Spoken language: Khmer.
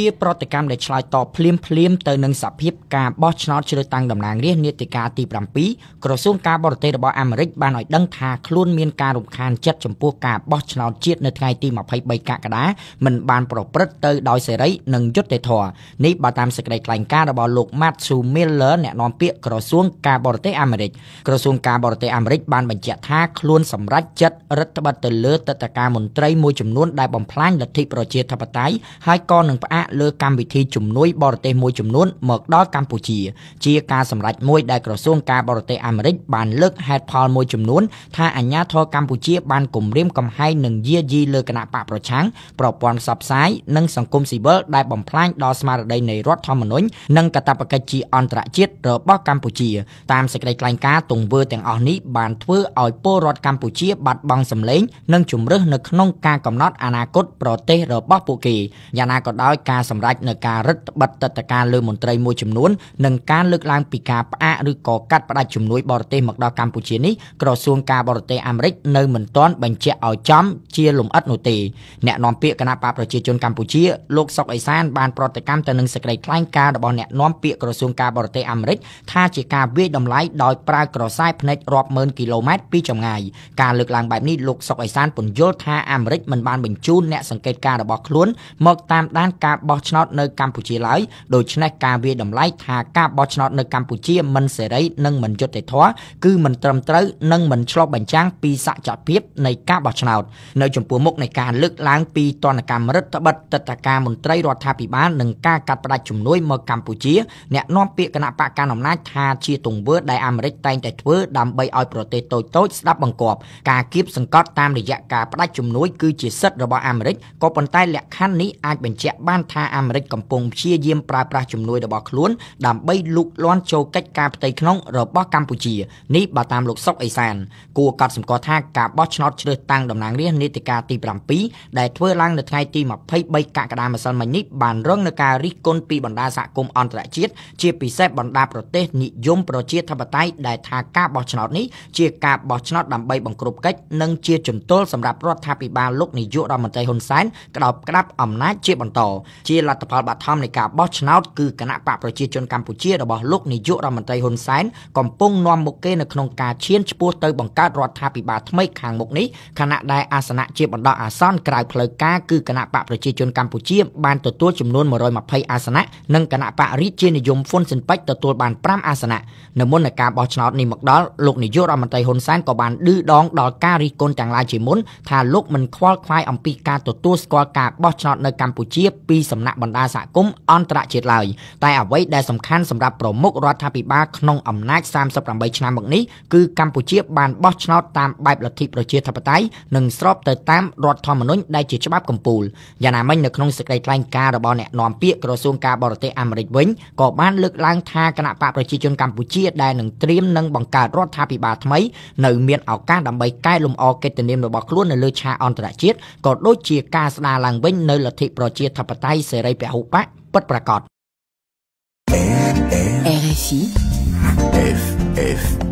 ជាប្រតិកម្មដែលឆ្លើយតបភ្លាមភ្លាមទៅនឹងសភាពការបោះឆ្នោតជ្រើសតាំងតំណាងរាស្ត្រនីតិកាលទី7ក្រសួងការបរទេសរបស់អាមេរិក បានឲ្យដឹងថាខ្លួនមានការរំខានចិត្តចំពោះការបោះឆ្នោតជាតិនៅថ្ងៃទី23កក្កដាមិនបានប្រព្រឹត្តទៅដោយសេរីនិងយុត្តិធម៌នេះបើតាមសេចក្តីថ្លែងការណ៍របស់លោក Matthew Miller អ្នកនាំពាក្យក្រសួងការបរទេសអាមេរិកក្រសួងការបរទេសអាមេរិកបានបញ្ជាក់ថាខ្លួនសម្រេចចិត្តរដ្ឋបတ်ទៅលើតតការមន្ត្រីមួយចំនួនដែលបំផ្លាញលទ្ធិប្រជាធិបតេយ្យហើយក៏នឹងផ្អាកកលើកម្មវិធីជំនួយ បរទេសមួយចំនួនមកដល់កម្ពុជា ជាការសម្រេចមួយដែលក្រសួងការបរទេសអាមេរិកបានលើកហេតុផលមួយចំនួនថាអាញាធរកម្ពុជា បានគំរាមកំហែងនិងយាយីលើគណៈបកប្រឆាំងប្រព័ន្ធផ្សព្វផ្សាយនិងសង្គមស៊ីវិលដែលបំផ្លាញដល់ស្មារតីនៃរដ្ឋធម្មនុញ្ញនិងកាតព្វកិច្ចជាអន្តរជាតិរបស់កម្ពុជាតាមសេចក្តីថ្លែងការណ៍ទង្វើទាំងអស់នេះបានធ្វើឲ្យពលរដ្ឋកម្ពុជា បាត់បង់សម្លេងនិងជំរឹះនៅក្នុងការកំណត់អនាគតប្រទេសរបស់ពួកគេយ៉ាងណាក៏ដោយការការសម្រេចនៅការរឹតបន្តឹងតការលើមន្ត្រីមួយចំនួននិងការលើកឡើងពីការផ្អាកឬក៏កាត់ផ្តាច់ជំនួយបរទេសមកដល់កម្ពុជានេះក្រសួងការបរទេសអាមេរិកនៅមិនទាន់បញ្ជាក់ឲ្យចំជាលំអិតនោះទេអ្នកនាំពាក្យគណៈបកប្រជាជនកម្ពុជាលោកសុកអេសានបានប្រតិកម្មទៅនឹងសេចក្តីថ្លែងការណ៍របស់អ្នកនាំពាក្យក្រសួងការបរទេសអាមេរិកថាជាការវាយតម្លៃដោយប្រើក្រសែភ្នែករាប់ម៉ឺនគីឡូម៉ែត្រពីចម្ងាយការលើកឡើងបែបនេះលោកសុកអេសានពន្យល់ថាអាមេរិកមិនបានបញ្ជូនអ្នកសង្កេតការរបស់ខ្លួនមកតាមដានការរបោះឆ្នោតនៅកម្ពុជាឡើយដូច្នេះការវាយតម្លៃថាការបោះឆ្នោតនៅកម្ពុជាមិនសេរីនិងមិនយុត្តិធម៌គឺមិនត្រឹមត្រូវនិងមិនឆ្លុះបញ្ចាំងពីសច្ចភាពនៃការបោះឆ្នោតនៅចំពោះមុខនៃការលើកឡើងពីទណ្ឌកម្មរដ្ឋបិតតតការមន្ត្រីរដ្ឋាភិបាលនិងការកាត់ផ្តាច់ជំនួយមកកម្ពុជាអ្នកនាំពាក្យគណៈបកកណ្ដាលអំណាចថាជាទង្វើដែលអាមេរិកតែងតែធ្វើដើម្បីឲ្យប្រទេសតូចតូចស្ដាប់បង្គាប់ការគៀបសង្កត់តាមរយៈការផ្តាច់ជំនួយគឺជាសិទ្ធិរបស់អាមេរិកក៏ប៉ុន្តែលក្ខខណ្ឌនេះអាចបញ្ជាក់បានថាអាមេរិកកំពុងព្យាយាមប្រើប្រាស់ជំនួយរបស់ខ្លួន ដើម្បីលូកលាន់ចូលកិច្ចការផ្ទៃក្នុង របស់កម្ពុជានេះបើតាមលោកសុកអេសានគួរកត់សម្គាល់ថាការបោះឆ្នោតជ្រើសតាំងតំណាងរាស្ត្រនីតិកាលទី7ដែលធ្វើឡើងនៅថ្ងៃទី23កក្កដាម្សិលមិញនេះបានរងនឹងការរិះគន់ពីបណ្ដាសហគមន៍អន្តរជាតិជាពិសេសបណ្ដាប្រទេសនិយមប្រជាធិបតេយ្យដែលថាការបោះឆ្នោតនេះជាការបោះឆ្នោតដើម្បីបង្ក្រប់កិច្ចនិងជាជំទល់សម្រាប់រដ្ឋាភិបាលលោកនាយករដ្ឋមន្ត្រីហ៊ុនសែនក្តោបក្តាប់អំណាចជាបន្តជាលទ្ធផលបឋមនៃការបោះឆ្នោតគឺគណៈបកប្រជាជនកម្ពុជារបស់លោកនាយករដ្ឋមន្ត្រីហ៊ុនសែនកំពុងនាំមុខគេនៅក្នុងការឈានឆ្ពោះទៅបង្កើតរដ្ឋាភិបាលថ្មីខាងមុខនេះខណៈដែលអាសនៈជាបណ្ដោះអាសន្នក្រៅផ្លូវការគឺគណៈបកប្រជាជនកម្ពុជាបានទទួលចំនួន120អាសនៈនិងគណៈបរិជានិយមហ៊ុនស៊ិនប៉ិចទទួលបាន5អាសនៈនៅមុននៃការបោះឆ្នោតនេះមកដល់លោកនាយករដ្ឋមន្ត្រីហ៊ុនសែនក៏បានឌឺដងដល់ការរិះគន់ទាំងឡាយជាមុនថាលោកមិនខ្វល់ខ្វាយអំពីការទទួលស្គាល់ការបោះឆ្នោតនៅកម្ពុជាពីសំណាក់បណ្ដាសហគមន៍អន្តរជាតិឡើយតែអ្វីដែលសំខាន់សម្រាប់ប្រមុខរដ្ឋាភិបាលក្នុងអំណាច38ឆ្នាំមកនេះគឺកម្ពុជាបានបោះឆ្នោតតាមបែបលទ្ធិប្រជាធិបតេយ្យនិងស្របទៅតាមរដ្ឋធម្មនុញ្ញដែលជាច្បាប់កំពូលយ៉ាងណាមិញនៅក្នុងសេចក្តីថ្លែងការណ៍របស់អ្នកនាំពាក្យក្រសួងការបរទេសអាមេរិកវិញក៏បានលើកឡើងថាគណៈបកប្រជាជនកម្ពុជាដែលនឹងត្រៀមនឹងបង្កើតរដ្ឋាភិបាលថ្មី នៅមានឱកាសដើម្បីកែលម្អកិត្តិនាមរបស់ខ្លួននៅលើឆាកអន្តរជាតិក៏ដូចជាការស្ដារឡើងវិញនៅលទ្ធិប្រជាធិបតេយ្យสรีเปียหุปะปดประกอบ